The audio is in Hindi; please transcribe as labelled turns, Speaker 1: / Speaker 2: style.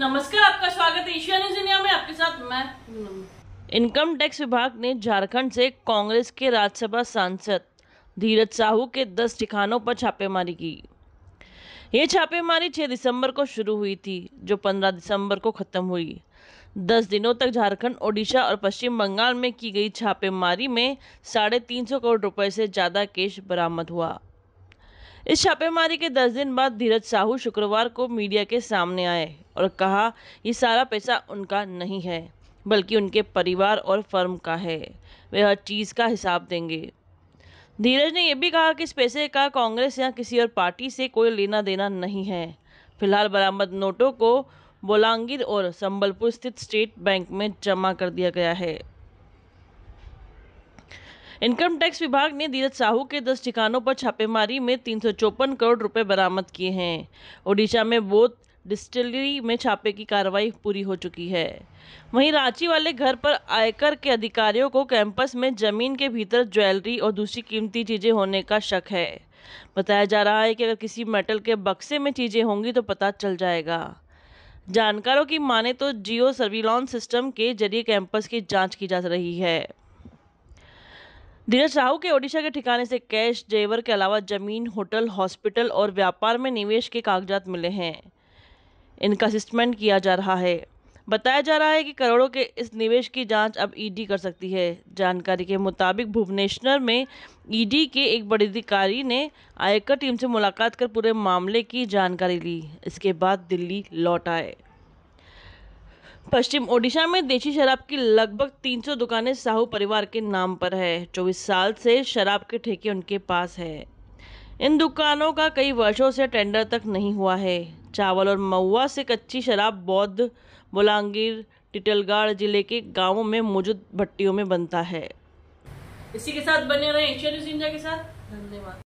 Speaker 1: नमस्कार आपका स्वागत है एशिया न्यूज इंडिया में आपके साथ मैं इनकम टैक्स विभाग ने झारखंड से कांग्रेस के राज्यसभा सांसद धीरज साहू के दस ठिकानों पर छापेमारी की ये छापेमारी 6 दिसंबर को शुरू हुई थी जो 15 दिसंबर को खत्म हुई 10 दिनों तक झारखंड, ओडिशा और पश्चिम बंगाल में की गई छापेमारी में साढ़े तीन सौ करोड़ रुपए से ज़्यादा केश बरामद हुआ इस छापेमारी के दस दिन बाद धीरज साहू शुक्रवार को मीडिया के सामने आए और कहा ये सारा पैसा उनका नहीं है बल्कि उनके परिवार और फर्म का है वे हर चीज़ का हिसाब देंगे धीरज ने यह भी कहा कि इस पैसे का कांग्रेस या किसी और पार्टी से कोई लेना देना नहीं है फिलहाल बरामद नोटों को बोलांगीर और संबलपुर स्थित स्टेट बैंक में जमा कर दिया गया है इनकम टैक्स विभाग ने धीरज साहू के दस ठिकानों पर छापेमारी में तीन सौ चौपन करोड़ रुपए बरामद किए हैं ओडिशा में बोध डिस्टिलरी में छापे की कार्रवाई पूरी हो चुकी है वहीं रांची वाले घर पर आयकर के अधिकारियों को कैंपस में जमीन के भीतर ज्वेलरी और दूसरी कीमती चीज़ें होने का शक है बताया जा रहा है कि अगर किसी मेटल के बक्से में चीज़ें होंगी तो पता चल जाएगा जानकारों की माने तो जियो सर्विलांस सिस्टम के जरिए कैंपस की जांच की जा रही है धीरज साहू के ओडिशा के ठिकाने से कैश जेवर के अलावा जमीन होटल हॉस्पिटल और व्यापार में निवेश के कागजात मिले हैं इनका असिस्टमेंट किया जा रहा है बताया जा रहा है कि करोड़ों के इस निवेश की जांच अब ईडी e कर सकती है जानकारी के मुताबिक भुवनेश्वर में ईडी e के एक बड़े अधिकारी ने आयकर टीम से मुलाकात कर पूरे मामले की जानकारी ली इसके बाद दिल्ली लौट आए पश्चिम ओडिशा में देशी शराब की लगभग 300 दुकानें साहू परिवार के नाम पर है चौबीस साल से शराब के ठेके उनके पास है इन दुकानों का कई वर्षों से टेंडर तक नहीं हुआ है चावल और मऊआ से कच्ची शराब बौद्ध बुलांगीर टिटलगाड़ जिले के गांवों में मौजूद भट्टियों में बनता है इसी के साथ बने रहे एशिया न्यूज इंडिया के साथ धन्यवाद